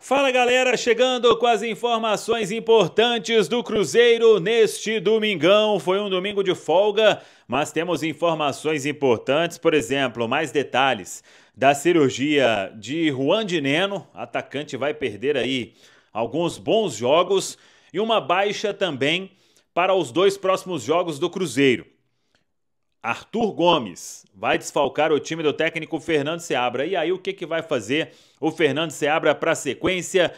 Fala galera, chegando com as informações importantes do Cruzeiro neste domingão. Foi um domingo de folga, mas temos informações importantes, por exemplo, mais detalhes da cirurgia de Juan de Neno, atacante vai perder aí alguns bons jogos e uma baixa também para os dois próximos jogos do Cruzeiro. Arthur Gomes vai desfalcar o time do técnico Fernando Seabra. E aí, o que, que vai fazer o Fernando Seabra para a sequência?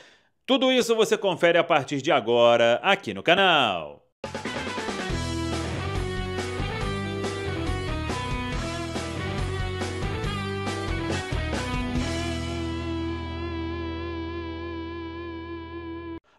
Tudo isso você confere a partir de agora aqui no canal.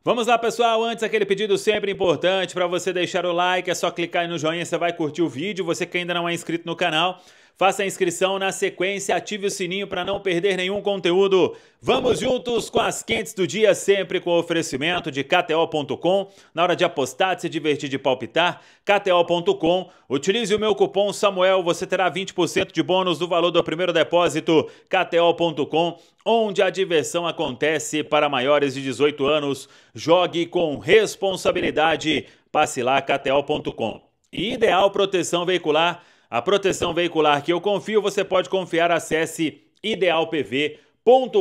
Vamos lá, pessoal. Antes, aquele pedido sempre importante para você deixar o like. É só clicar aí no joinha, você vai curtir o vídeo. Você que ainda não é inscrito no canal, Faça a inscrição na sequência, ative o sininho para não perder nenhum conteúdo. Vamos juntos com as quentes do dia, sempre com oferecimento de KTO.com. Na hora de apostar, de se divertir, de palpitar, KTO.com. Utilize o meu cupom Samuel, você terá 20% de bônus do valor do primeiro depósito. KTO.com, onde a diversão acontece para maiores de 18 anos. Jogue com responsabilidade. Passe lá, KTO.com. Ideal proteção veicular a proteção veicular que eu confio, você pode confiar, acesse idealpv.com.br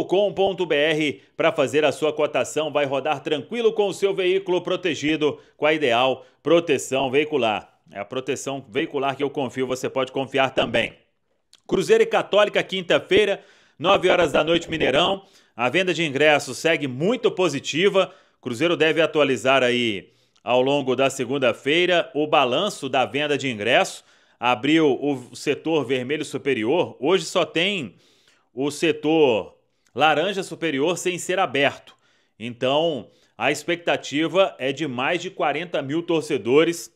para fazer a sua cotação. Vai rodar tranquilo com o seu veículo protegido com a Ideal Proteção Veicular. É a proteção veicular que eu confio, você pode confiar também. Cruzeiro e Católica, quinta-feira, 9 horas da noite, Mineirão. A venda de ingressos segue muito positiva. Cruzeiro deve atualizar aí ao longo da segunda-feira o balanço da venda de ingressos abriu o setor vermelho superior, hoje só tem o setor laranja superior sem ser aberto. Então, a expectativa é de mais de 40 mil torcedores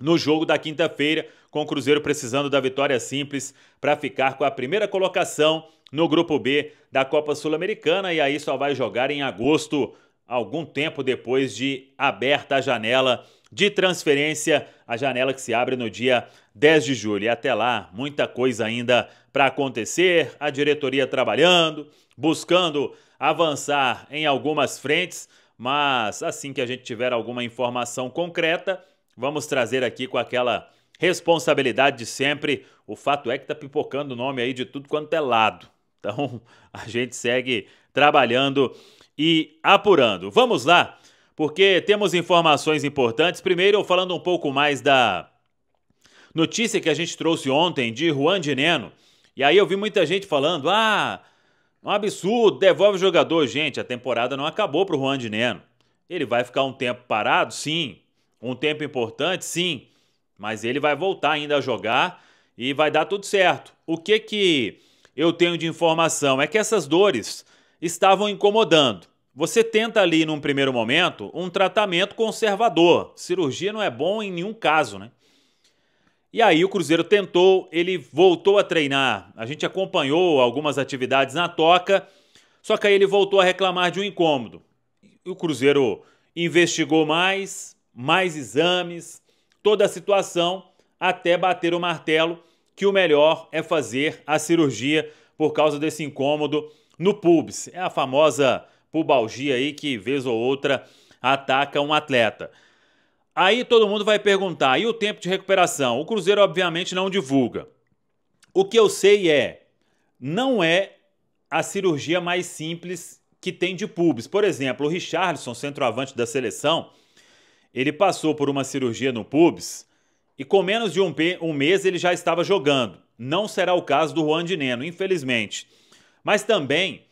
no jogo da quinta-feira, com o Cruzeiro precisando da vitória simples para ficar com a primeira colocação no grupo B da Copa Sul-Americana e aí só vai jogar em agosto, algum tempo depois de aberta a janela de transferência, a janela que se abre no dia 10 de julho. E até lá, muita coisa ainda para acontecer, a diretoria trabalhando, buscando avançar em algumas frentes, mas assim que a gente tiver alguma informação concreta, vamos trazer aqui com aquela responsabilidade de sempre. O fato é que está pipocando o nome aí de tudo quanto é lado. Então, a gente segue trabalhando e apurando. Vamos lá porque temos informações importantes. Primeiro, falando um pouco mais da notícia que a gente trouxe ontem de Juan de Neno. E aí eu vi muita gente falando: ah, um absurdo, devolve o jogador. Gente, a temporada não acabou para o Juan de Neno. Ele vai ficar um tempo parado? Sim. Um tempo importante? Sim. Mas ele vai voltar ainda a jogar e vai dar tudo certo. O que que eu tenho de informação é que essas dores estavam incomodando. Você tenta ali, num primeiro momento, um tratamento conservador. Cirurgia não é bom em nenhum caso, né? E aí o Cruzeiro tentou, ele voltou a treinar. A gente acompanhou algumas atividades na toca, só que aí ele voltou a reclamar de um incômodo. E o Cruzeiro investigou mais, mais exames, toda a situação, até bater o martelo que o melhor é fazer a cirurgia por causa desse incômodo no pubis. É a famosa pubalgia aí que vez ou outra ataca um atleta. Aí todo mundo vai perguntar, e o tempo de recuperação? O Cruzeiro obviamente não divulga. O que eu sei é, não é a cirurgia mais simples que tem de pubis. Por exemplo, o Richardson, centroavante da seleção, ele passou por uma cirurgia no pubis e com menos de um, um mês ele já estava jogando. Não será o caso do Juan de Neno, infelizmente. Mas também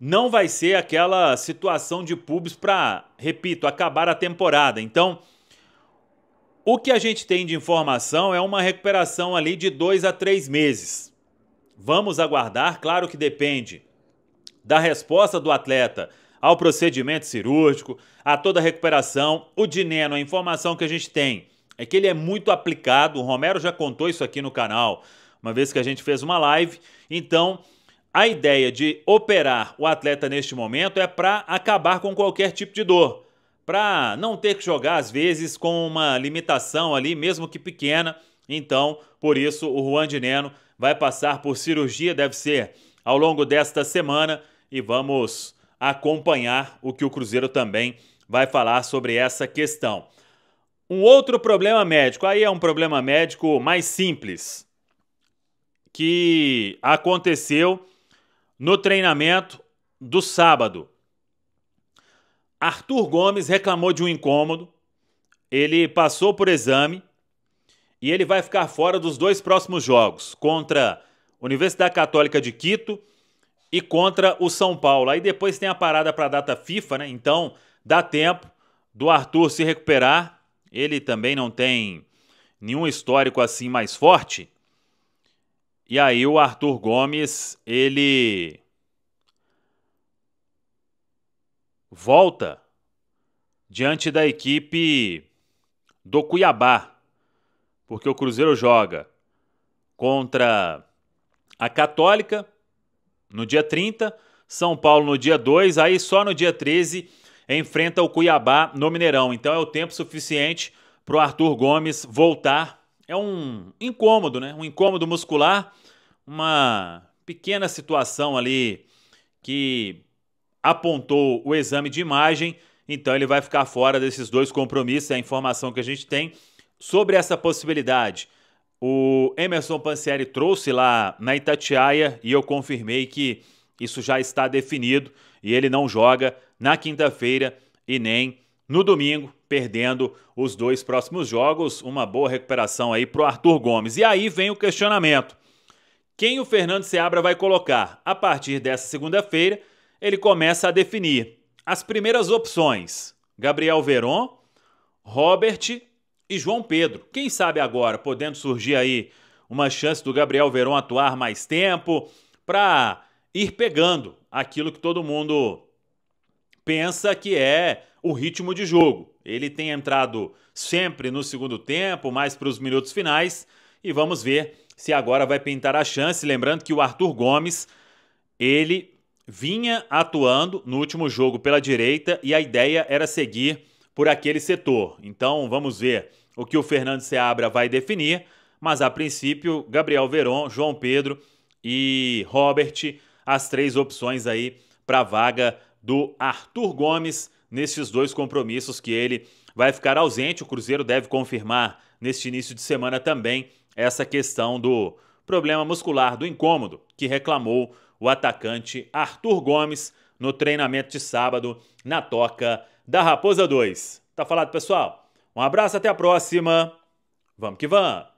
não vai ser aquela situação de pubs para, repito, acabar a temporada. Então, o que a gente tem de informação é uma recuperação ali de dois a três meses. Vamos aguardar, claro que depende da resposta do atleta ao procedimento cirúrgico, a toda a recuperação. O Dineno, a informação que a gente tem é que ele é muito aplicado, o Romero já contou isso aqui no canal, uma vez que a gente fez uma live. Então, a ideia de operar o atleta neste momento é para acabar com qualquer tipo de dor, para não ter que jogar às vezes com uma limitação ali, mesmo que pequena. Então, por isso, o Juan de Neno vai passar por cirurgia, deve ser ao longo desta semana, e vamos acompanhar o que o Cruzeiro também vai falar sobre essa questão. Um outro problema médico, aí é um problema médico mais simples, que aconteceu no treinamento do sábado. Arthur Gomes reclamou de um incômodo, ele passou por exame e ele vai ficar fora dos dois próximos jogos contra Universidade Católica de Quito e contra o São Paulo. Aí depois tem a parada para a data FIFA, né? Então dá tempo do Arthur se recuperar. Ele também não tem nenhum histórico assim mais forte. E aí o Arthur Gomes, ele volta diante da equipe do Cuiabá, porque o Cruzeiro joga contra a Católica no dia 30, São Paulo no dia 2, aí só no dia 13 enfrenta o Cuiabá no Mineirão. Então é o tempo suficiente para o Arthur Gomes voltar é um incômodo, né? Um incômodo muscular, uma pequena situação ali que apontou o exame de imagem, então ele vai ficar fora desses dois compromissos, é a informação que a gente tem sobre essa possibilidade. O Emerson Pancieri trouxe lá na Itatiaia e eu confirmei que isso já está definido e ele não joga na quinta-feira e nem no domingo perdendo os dois próximos jogos. Uma boa recuperação aí para o Arthur Gomes. E aí vem o questionamento: quem o Fernando Seabra vai colocar? A partir dessa segunda-feira, ele começa a definir as primeiras opções: Gabriel Veron, Robert e João Pedro. Quem sabe agora, podendo surgir aí uma chance do Gabriel Veron atuar mais tempo para ir pegando aquilo que todo mundo pensa que é o ritmo de jogo. Ele tem entrado sempre no segundo tempo, mais para os minutos finais, e vamos ver se agora vai pintar a chance. Lembrando que o Arthur Gomes, ele vinha atuando no último jogo pela direita e a ideia era seguir por aquele setor. Então vamos ver o que o Fernando Seabra vai definir, mas a princípio, Gabriel Veron, João Pedro e Robert, as três opções aí para a vaga do Arthur Gomes nestes dois compromissos que ele vai ficar ausente. O Cruzeiro deve confirmar neste início de semana também essa questão do problema muscular, do incômodo que reclamou o atacante Arthur Gomes no treinamento de sábado na toca da Raposa 2. Tá falado, pessoal? Um abraço, até a próxima. Vamos que vamos!